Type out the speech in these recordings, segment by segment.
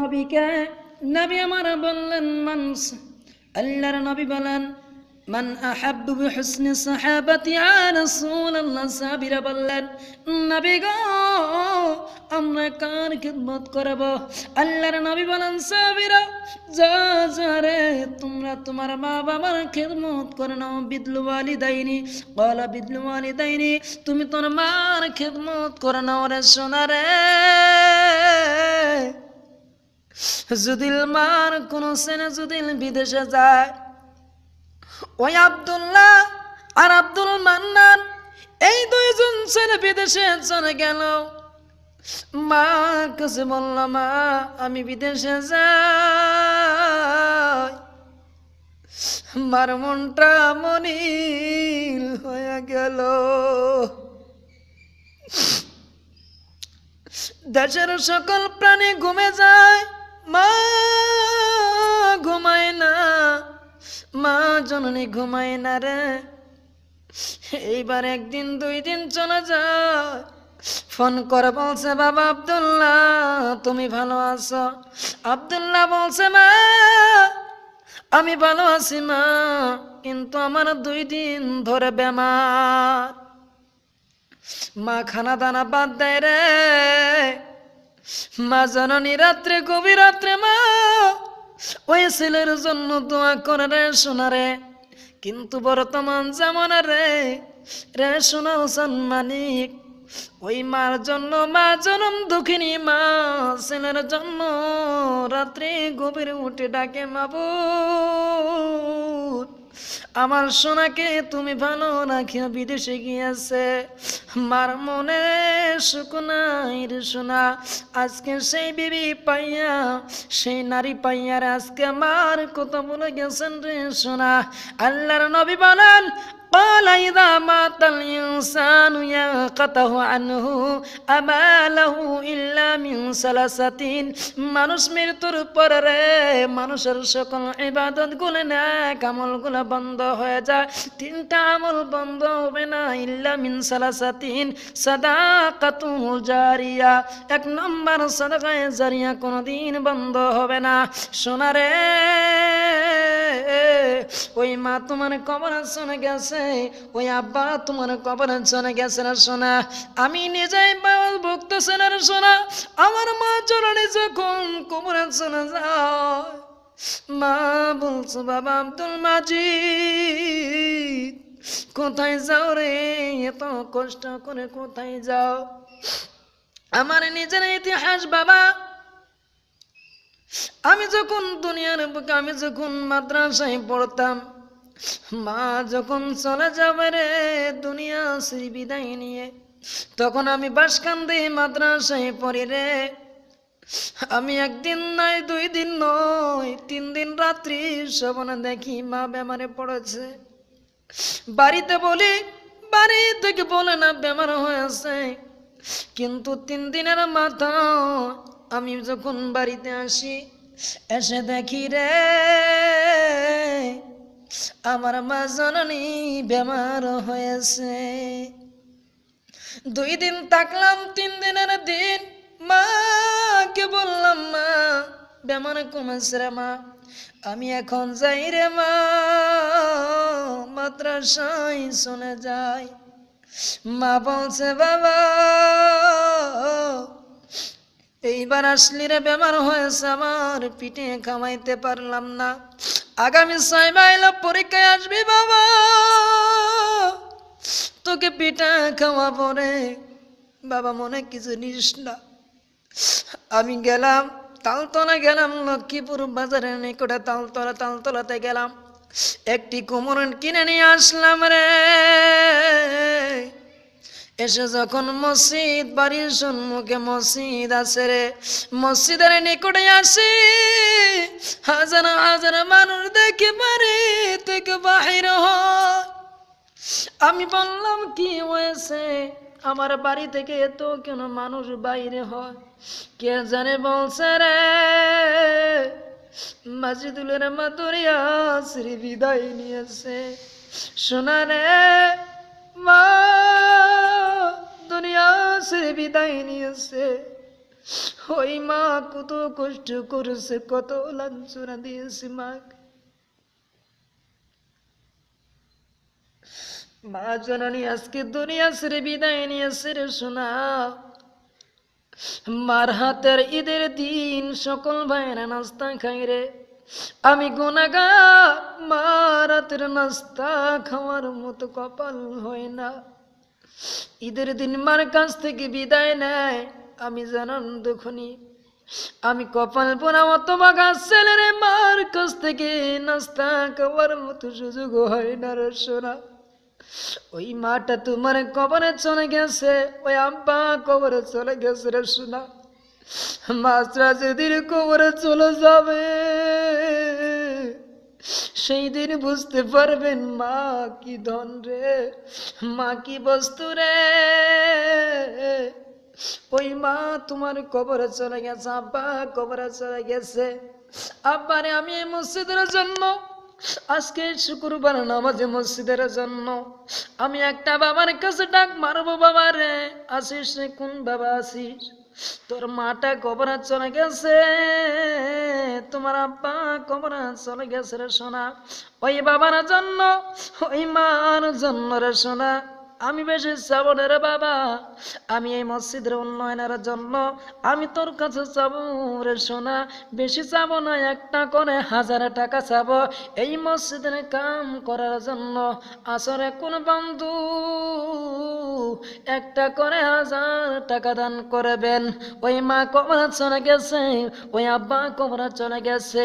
নবীকে নবী আমার বললেন মান আল্লাহর নবী বলেন মান আহাব্বু বিহসনি সাহাবাতি ইয়া রাসূলুল্লাহ সাহাবীরা বললেন নবী গো আমরা কার খিদমত করব আল্লাহর নবী বলেন সাবিরা যা যা রে তোমরা তোমার মা বাবার খিদমত করে নাও বিদলু দাইনি ক্বালা বিদলু দাইনি তুমি তোমার মার খিদমত করে নাও রে সোনা রে যদি মার কোনো সেনে যদি বিদেশে যায় ওই আবদুল্লাহ আর আব্দুল মান্নান এই দুইজন ছেলে বিদেশে চলে গেল মা কাছে বলল মা আমি বিদেশে যাই মার মনটা মনিল হয়ে গেল দেশের সকল প্রাণী ঘুমে যায় মা ঘুমায় না মা জননী ঘুমায় না রে এইবার একদিন দুই দিন চলে যায় ফোন করে বলছে বাবা আবদুল্লাহ তুমি ভালো আছো আবদুল্লাহ বলছে মা আমি ভালো আছি মা কিন্তু আমার দুই দিন ধরে বেমার মা খানা দানা বাদ দেয় রে মা জননী রাত্রে কবি রাত্রে মা ওই ছেলের জন্য দোয়া করে রে সোনারে কিন্তু বর্তমান জামানা রে রে সোনা হোসেন ওই মার জন্য মা জনম দুঃখিনী মা ছেলের জন্য রাত্রে গভীর উঠে ডাকে মাবুত আমার সোনাকে তুমি ভালো রাখিয়া বিদেশে গিয়েছে মার মনে সুকুনাইর সোনা আজকে সেই বিবি পাইয়া সেই নারী পাইয়ার আজকে আমার কত বলে গেছেন রে সোনা আল্লাহর নবী বলেন قال إذا مات الإنسان ينقطه عنه আমালাহ ইল্লা মিন সালাসাতিন মানুষ মৃত্যুর পরে মানুষের সকল ইবাদত গুলে না আমল গুলা বন্ধ হয়ে যায় তিনটা আমল বন্ধ হবে না ইল্লা সাতিন সাদা কাতু জারিয়া এক নম্বর সাদাকায় জারিয়া কোনোদিন বন্ধ হবে না সোনারে ওই মা তোমার কবর শুনে গেছে ওই আব্বা তোমার কবর চলে গেছে না সোনা আমি নিজেই বাউল ভুগতেছে না সোনা আমার মা চরণে যখন কবর চলে যায় মা বলছো বাবা আব্দুল মাজিদ কোথায় যাও রে এত কষ্ট করে কোথায় যাও আমার নিজের ইতিহাস বাবা আমি যখন দুনিয়ার বুকে আমি যখন মাদ্রাসায় পড়তাম মা যখন চলে যাবে রে দুনিয়া শ্রী বিদায় নিয়ে তখন আমি কান্দি মাদ্রাসায় পড়ি রে আমি একদিন নাই দুই দিন নয় তিন দিন রাত্রি স্বপ্ন দেখি মা বেমারে পড়েছে বাড়িতে বলি বাড়ি থেকে বলে না বেমার হয়েছে কিন্তু তিন দিনের মাথা আমি যখন বাড়িতে আসি এসে দেখি রে আমার মা জননী বেমার হয়েছে দুই দিন তাকলাম তিন দিনের দিন মাকে বললাম মা বেমার কমেছে রে মা আমি এখন যাই রে মা সাই শুনে যাই মা বলছে বাবা এইবার আসলি রে বেমার হয়েছে আমার পিঠে খামাইতে পারলাম না আগামী ছয় মাইল পরীক্ষায় আসবি বাবা তোকে পিঠা খাওয়া পরে বাবা মনে কিছু নিস না আমি গেলাম তালতলা গেলাম লক্ষ্মীপুর বাজারের নিকটে তালতলা তালতলাতে গেলাম একটি কোমরন কিনে নিয়ে আসলাম রে এসে যখন মসজিদ বাড়ির সম্মুখে মসজিদ আছে রে মসজিদের নিকটে আসে হাজার হাজার মানুষ দেখে বাড়ি থেকে বাহির হয় আমি বললাম কি হয়েছে আমার বাড়ি থেকে এত কেন মানুষ বাইরে হয় কে জানে বলছে রে মাসিদুলের মাতুরিয়া শ্রী বিদায় নিয়েছে শোনা রে মা কাছে বিদায় নিয়েছে ওই মা কত কষ্ট করেছে কত লাঞ্ছনা দিয়েছে মাকে মা জননী আজকে দুনিয়া ছেড়ে বিদায় নিয়ে সেরে শোনা মার হাতের ঈদের দিন সকল ভাইরা নাস্তা খাই রে আমি গোনাগা মা রাতের নাস্তা খাওয়ার মতো কপাল হয় না ঈদের দিন মার কাছ থেকে বিদায় নেয় আমি জানান দুখনি আমি কপাল পোনা মতো বাগা ছেলের মার কাছ থেকে নাস্তা খাওয়ার মতো সুযোগ হয় না সোনা ওই মাটা তোমার কবরে চলে গেছে ওই আব্বা কবরে চলে গেছে রে সোনা মাছরা যদি কবরে চলে যাবে সেই দিন বুঝতে পারবেন মা কি ধন রে মা কি বস্তু রে ওই মা তোমার কবরে চলে গেছে আব্বা কবরে চলে গেছে রে আমি মসজিদের জন্য আজকে শুক্রবার নামাজে মসজিদের জন্য আমি একটা বাবার কাছে ডাক মারবো বাবা রে আসিস কোন বাবা আসিস তোর মাটা কবরা চলে গেছে তোমার আব্বা কবরা চলে গেছে রে সোনা ওই বাবার জন্য ওই মার জন্য রে সোনা আমি বেশি চাবো রে বাবা আমি এই মসজিদের উন্নয়নের জন্য আমি তোর কাছে চাবো রে সোনা বেশি চাবো না একটা করে হাজার টাকা চাবো এই মসজিদের কাম করার জন্য আসরে কোন বন্ধু একটা করে হাজার টাকা দান করবেন ওই মা কবরা চলে গেছে ওই আব্বা কবরা চলে গেছে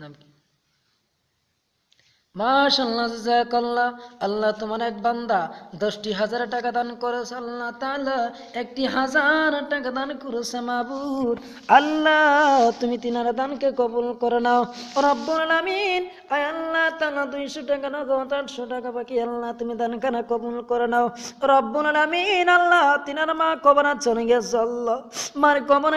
নাম কি মাশাল্লাহ জাজাকাল্লাহ আল্লাহ তোমার এক বান্দা দশটি হাজার টাকা দান করেছে আল্লাহ তালা একটি হাজার টাকা দান করেছে মাবুর আল্লাহ তুমি তিনার দানকে কবুল করে নাও রব্বুল আল্লাহ তালা দুইশো টাকা না গত আটশো টাকা বাকি আল্লাহ তুমি দান দানখানা কবুল করে নাও রব্বুল আলামিন আল্লাহ তিনার মা কবনা চলে গেছে আল্লাহ মার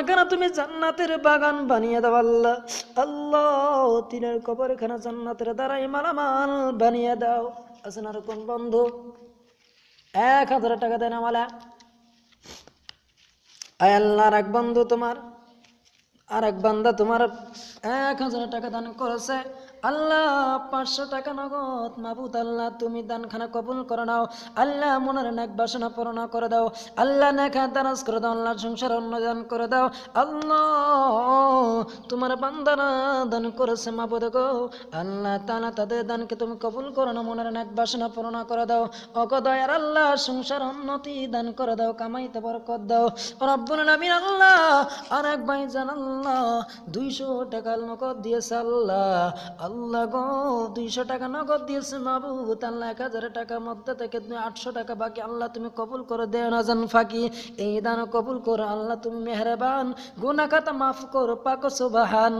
কেন তুমি জান্নাতের বাগান বানিয়ে দাও আল্লাহ আল্লাহ তিনার কবরখানা জান্নাতের দ্বারাই মালামা মাল বানিয়ে দাও আছে না রকম বন্ধু এক হাজার টাকা দেন আমালা আয় আল্লাহর এক বন্ধু তোমার আর এক বান্দা তোমার এক হাজার টাকা দান করেছে আল্লাহ পাঁচশো টাকা নগদ মাবুদ আল্লাহ তুমি দানখানা কবুল করে নাও আল্লাহ মনের নেক বাসনা পূরণ করে দাও আল্লাহ নেখা দারাজ করে দাও আল্লাহ সংসার অন্ন দান করে দাও আল্লাহ তোমার বান্দানা দান করেছে মাবুদ গো আল্লাহ তালা তাদের দানকে তুমি কবুল করো না মনের এক বাসনা পূরণা করে দাও অকদয়ার আল্লাহ সংসার উন্নতি দান করে দাও কামাইতে বরকত দাও রব্বুল আমিন আল্লাহ আর এক ভাই জান আল্লাহ দুইশো টাকা নগদ দিয়েছে আল্লাহ আল্লাহ গো দুইশো টাকা নগদ দিয়েছে মাবুদ আল্লাহ এক হাজার টাকা মধ্যে থেকে তুমি আটশো টাকা বাকি আল্লাহ তুমি কবুল করে দেও না জান ফাঁকি এই দান কবুল করো আল্লাহ তুমি মেহরবান গুনাখাতা মাফ করো পাকো শোভা আল্লাহান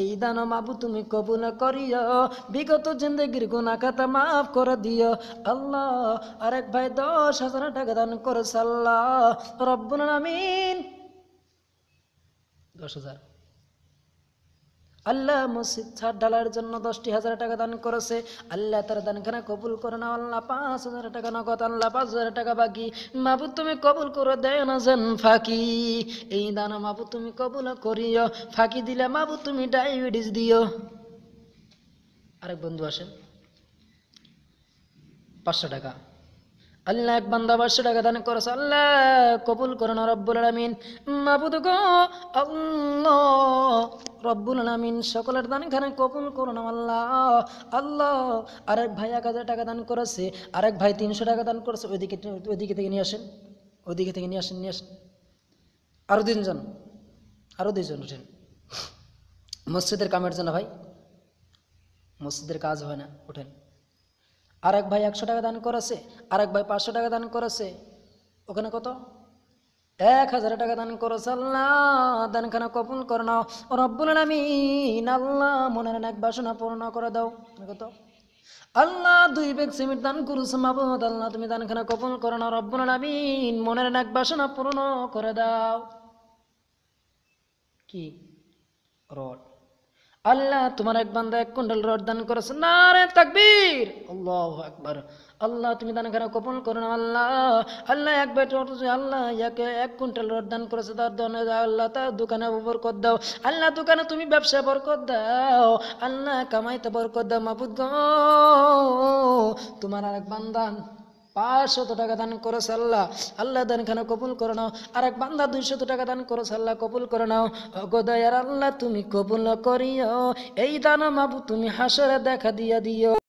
এই দান মাবু তুমি কবুল করিও বিগত জিন্দগির গুনা খাতা মাফ করে দিও আল্লাহ আরেক ভাই দশ হাজার টাকা দান করে সাল্লাহ রব্বুল আমিন দশ হাজার আল্লাহ শিক্ষার ডালার জন্য দশটি হাজার টাকা দান করেছে আল্লাহ তার দানখানা কবুল করে না আল্লাহ পাঁচ হাজার টাকা নগদ আল্লাহ পাঁচ হাজার টাকা বাকি মাবু তুমি কবুল করে দেয় না যেন ফাঁকি এই দান মাবু তুমি কবুল করিও ফাঁকি দিলে মাবু তুমি ডায়াবেটিস দিও আরেক বন্ধু আসেন পাঁচশো টাকা আল্লাহ এক বান্দা পাঁচশো টাকা দান করেছে আল্লাহ কবুল না রব্বুল আলমিন মাবুদ গো আল্লাহ রব্বুল আলমিন সকলের দান খানে কবুল না আল্লাহ আল্লাহ আরেক ভাই এক হাজার টাকা দান করেছে আরেক ভাই তিনশো টাকা দান করেছে ওইদিকে ওইদিকে থেকে নিয়ে আসেন ওইদিকে থেকে নিয়ে আসেন নিয়ে আসেন আরও তিনজন আরও দুইজন উঠেন মসজিদের কামের জন্য ভাই মসজিদের কাজ হয় না ওঠেন আর এক ভাই একশো টাকা দান করেছে আর এক ভাই পাঁচশো টাকা দান করেছে ওখানে কত এক হাজার টাকা দান করো আল্লাহ দানখানা কবুল করে নাও রব্বুল আলামিন আল্লাহ মনের এক বাসনা পূর্ণ করে দাও কত আল্লাহ দুই ব্যাগ সিমেন্ট দান করুস মাবুদ আল্লাহ তুমি দানখানা কপন করে নাও রব্বুল আলামিন মনের এক বাসনা পূর্ণ করে দাও কি রড আল্লাহ তোমার এক বান্দা এক কুন্ডল রড দান করেছে না রে তাকবীর আল্লাহ একবার আল্লাহ তুমি দান করা কপন করো না আল্লাহ আল্লাহ এক বেট আল্লাহ ইয়াকে এক কুইন্টাল রড দান করেছে তার দনে আল্লাহ তার দোকানে বরকত দাও আল্লাহ দোকানে তুমি ব্যবসা বরকত দাও আল্লাহ কামাইতে বরকত দাও মাবুদ গ তোমার আরেক বান্দা পাঁচশত টাকা দান করেছে আল্লাহ আল্লাহ খানা কবুল করে নাও আর এক বান্দা দুইশত টাকা দান করেছে আল্লাহ কবুল করে নাও অগদয়ার আল্লাহ তুমি কবুল করিও এই দান মাবু তুমি হাসরে দেখা দিয়া দিও